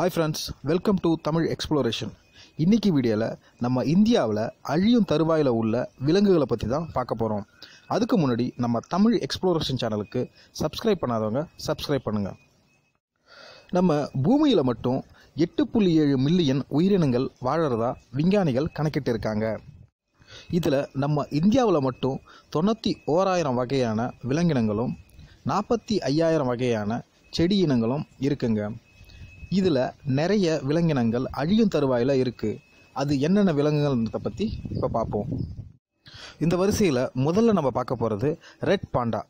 hi friends welcome to Tamil exploration இன்றைக்கி வீடியோவில் நம்ம இந்தியாவில் அழியும் தருவாயில் உள்ள விலங்குகளை பற்றி தான் பார்க்க போகிறோம் அதுக்கு முன்னாடி நம்ம தமிழ் எக்ஸ்ப்ளோரேஷன் சேனலுக்கு சப்ஸ்கிரைப் பண்ணாதவங்க சப்ஸ்கிரைப் பண்ணுங்கள் நம்ம பூமியில் மட்டும் எட்டு புள்ளி ஏழு மில்லியன் உயிரினங்கள் வாழறதா விஞ்ஞானிகள் கணக்கிட்டு இருக்காங்க இதில் நம்ம இந்தியாவில் மட்டும் தொண்ணூற்றி ஓராயிரம் வகையான விலங்கினங்களும் நாற்பத்தி ஐயாயிரம் வகையான செடி இனங்களும் இருக்குங்க இதில் நிறைய விலங்கினங்கள் அழியும் தருவாயில் இருக்குது அது என்னென்ன விலங்குகள்ன்றதை பற்றி இப்போ பார்ப்போம் இந்த வரிசையில் முதல்ல நம்ம பார்க்க போகிறது ரெட் பாண்டா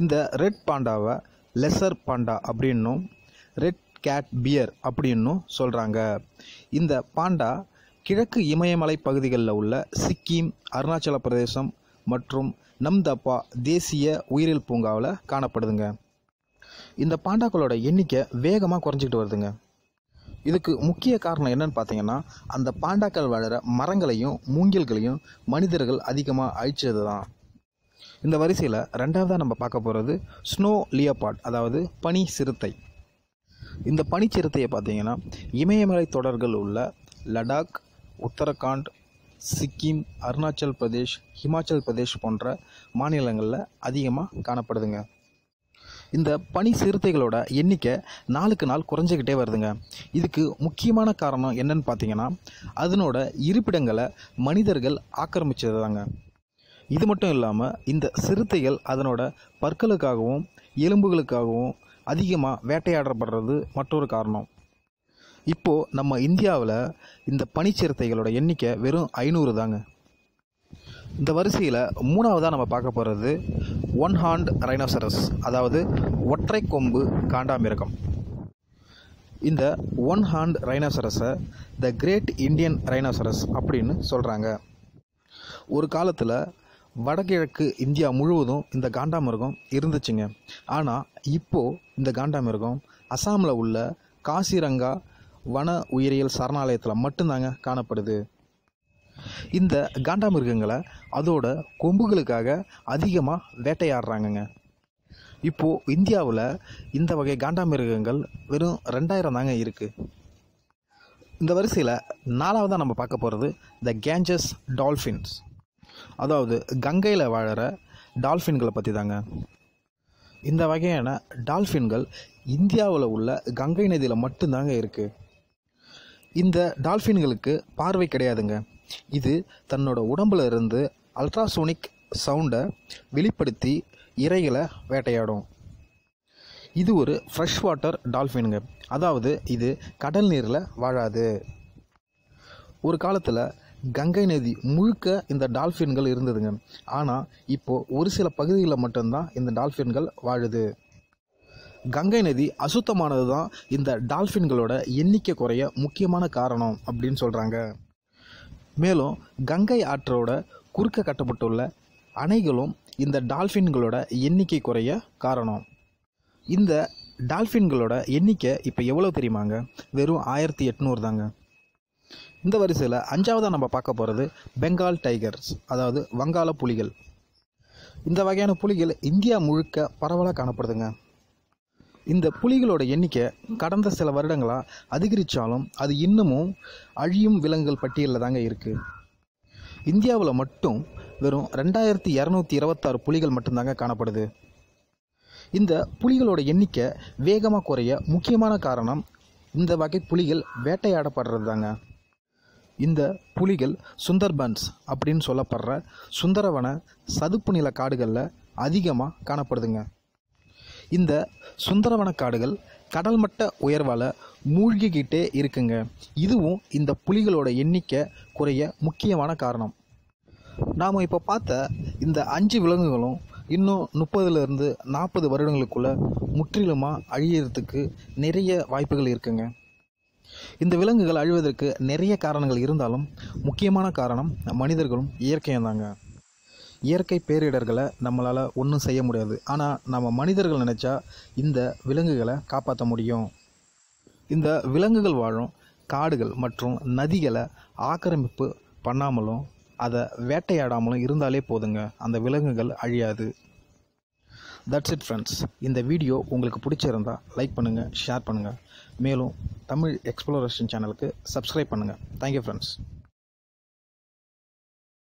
இந்த ரெட் பாண்டாவை லெசர் பாண்டா அப்படின்னும் ரெட் கேட் பியர் அப்படின்னும் சொல்கிறாங்க இந்த பாண்டா கிழக்கு இமயமலை பகுதிகளில் உள்ள சிக்கிம் அருணாச்சல பிரதேசம் மற்றும் நம்தப்பா தேசிய உயிரியல் பூங்காவில் காணப்படுதுங்க இந்த பாண்டாக்களோட எண்ணிக்கை வேகமாக குறைஞ்சிக்கிட்டு வருதுங்க இதுக்கு முக்கிய காரணம் என்னன்னு பார்த்தீங்கன்னா அந்த பாண்டாக்கள் வளர மரங்களையும் மூங்கில்களையும் மனிதர்கள் அதிகமாக அழிச்சது தான் இந்த வரிசையில் ரெண்டாவதாக நம்ம பார்க்க போகிறது ஸ்னோ லியோபாட் அதாவது பனி சிறுத்தை இந்த சிறுத்தையை பார்த்தீங்கன்னா இமயமலை தொடர்கள் உள்ள லடாக் உத்தரகாண்ட் சிக்கிம் அருணாச்சல் பிரதேஷ் ஹிமாச்சல் பிரதேஷ் போன்ற மாநிலங்களில் அதிகமாக காணப்படுதுங்க இந்த பனி சிறுத்தைகளோட எண்ணிக்கை நாளுக்கு நாள் குறைஞ்சிக்கிட்டே வருதுங்க இதுக்கு முக்கியமான காரணம் என்னன்னு பார்த்தீங்கன்னா அதனோட இருப்பிடங்களை மனிதர்கள் ஆக்கிரமிச்சது தாங்க இது மட்டும் இல்லாமல் இந்த சிறுத்தைகள் அதனோட பற்களுக்காகவும் எலும்புகளுக்காகவும் அதிகமாக வேட்டையாடப்படுறது மற்றொரு காரணம் இப்போது நம்ம இந்தியாவில் இந்த பனிச்சிறுத்தைகளோட எண்ணிக்கை வெறும் ஐநூறு தாங்க இந்த வரிசையில் மூணாவதாக நம்ம பார்க்க போகிறது ஒன் ஹாண்ட் ரைனோசரஸ் அதாவது ஒற்றை கொம்பு காண்டாமிருகம் இந்த ஒன் ஹாண்ட் ரைனோசரஸை த கிரேட் இந்தியன் ரைனோசரஸ் அப்படின்னு சொல்கிறாங்க ஒரு காலத்தில் வடகிழக்கு இந்தியா முழுவதும் இந்த காண்டாமிருகம் இருந்துச்சுங்க ஆனால் இப்போது இந்த காண்டாமிருகம் அசாமில் உள்ள காசிரங்கா வன உயிரியல் சரணாலயத்தில் மட்டும்தாங்க காணப்படுது இந்த காண்டாமிருகங்களை அதோட கொம்புகளுக்காக அதிகமாக வேட்டையாடுறாங்கங்க இப்போது இந்தியாவில் இந்த வகை காண்டாமிருகங்கள் வெறும் ரெண்டாயிரம் தாங்க இருக்குது இந்த வரிசையில் நாலாவதாக நம்ம பார்க்க போகிறது த கேஞ்சஸ் டால்ஃபின்ஸ் அதாவது கங்கையில் வாழற டால்ஃபின்களை பற்றி தாங்க இந்த வகையான டால்ஃபின்கள் இந்தியாவில் உள்ள கங்கை நதியில் மட்டும்தாங்க இருக்குது இந்த டால்ஃபின்களுக்கு பார்வை கிடையாதுங்க இது தன்னோட உடம்புல இருந்து அல்ட்ராசோனிக் சவுண்டை வெளிப்படுத்தி இறைகளை வேட்டையாடும் இது ஒரு ஃப்ரெஷ் வாட்டர் டால்ஃபின்ங்க அதாவது இது கடல் நீரில் வாழாது ஒரு காலத்தில் கங்கை நதி முழுக்க இந்த டால்ஃபின்கள் இருந்ததுங்க ஆனால் இப்போது ஒரு சில பகுதிகளில் மட்டும்தான் இந்த டால்ஃபின்கள் வாழுது கங்கை நதி அசுத்தமானது தான் இந்த டால்ஃபின்களோட எண்ணிக்கை குறைய முக்கியமான காரணம் அப்படின்னு சொல்கிறாங்க மேலும் கங்கை ஆற்றோட குறுக்க கட்டப்பட்டுள்ள அணைகளும் இந்த டால்ஃபின்களோட எண்ணிக்கை குறைய காரணம் இந்த டால்ஃபின்களோட எண்ணிக்கை இப்போ எவ்வளோ தெரியுமாங்க வெறும் ஆயிரத்தி எட்நூறு தாங்க இந்த வரிசையில் அஞ்சாவதாக நம்ம பார்க்க போகிறது பெங்கால் டைகர்ஸ் அதாவது வங்காள புலிகள் இந்த வகையான புலிகள் இந்தியா முழுக்க பரவலாக காணப்படுதுங்க இந்த புலிகளோட எண்ணிக்கை கடந்த சில வருடங்களாக அதிகரித்தாலும் அது இன்னமும் அழியும் விலங்குகள் பட்டியலில் தாங்க இருக்குது இந்தியாவில் மட்டும் வெறும் ரெண்டாயிரத்தி இரநூத்தி இருபத்தாறு புலிகள் மட்டும்தாங்க காணப்படுது இந்த புலிகளோட எண்ணிக்கை வேகமாக குறைய முக்கியமான காரணம் இந்த வகை புலிகள் வேட்டையாடப்படுறது தாங்க இந்த புலிகள் சுந்தர்பன்ஸ் அப்படின்னு சொல்லப்படுற சுந்தரவன சதுப்பு நில காடுகளில் அதிகமாக காணப்படுதுங்க இந்த சுந்தரவன காடுகள் கடல் மட்ட உயர்வால் மூழ்கிக்கிட்டே இருக்குங்க இதுவும் இந்த புலிகளோட எண்ணிக்கை குறைய முக்கியமான காரணம் நாம் இப்போ பார்த்த இந்த அஞ்சு விலங்குகளும் இன்னும் முப்பதுலேருந்து நாற்பது வருடங்களுக்குள்ளே முற்றிலுமாக அழியறதுக்கு நிறைய வாய்ப்புகள் இருக்குங்க இந்த விலங்குகள் அழிவதற்கு நிறைய காரணங்கள் இருந்தாலும் முக்கியமான காரணம் மனிதர்களும் இயற்கையும் தாங்க இயற்கை பேரிடர்களை நம்மளால் ஒன்றும் செய்ய முடியாது ஆனால் நம்ம மனிதர்கள் நினச்சா இந்த விலங்குகளை காப்பாற்ற முடியும் இந்த விலங்குகள் வாழும் காடுகள் மற்றும் நதிகளை ஆக்கிரமிப்பு பண்ணாமலும் அதை வேட்டையாடாமலும் இருந்தாலே போதுங்க அந்த விலங்குகள் அழியாது தட்ஸ் இட் ஃப்ரெண்ட்ஸ் இந்த வீடியோ உங்களுக்கு பிடிச்சிருந்தா லைக் பண்ணுங்கள் ஷேர் பண்ணுங்கள் மேலும் தமிழ் எக்ஸ்ப்ளோரேஷன் சேனலுக்கு சப்ஸ்கிரைப் பண்ணுங்கள் தேங்க்யூ ஃப்ரெண்ட்ஸ்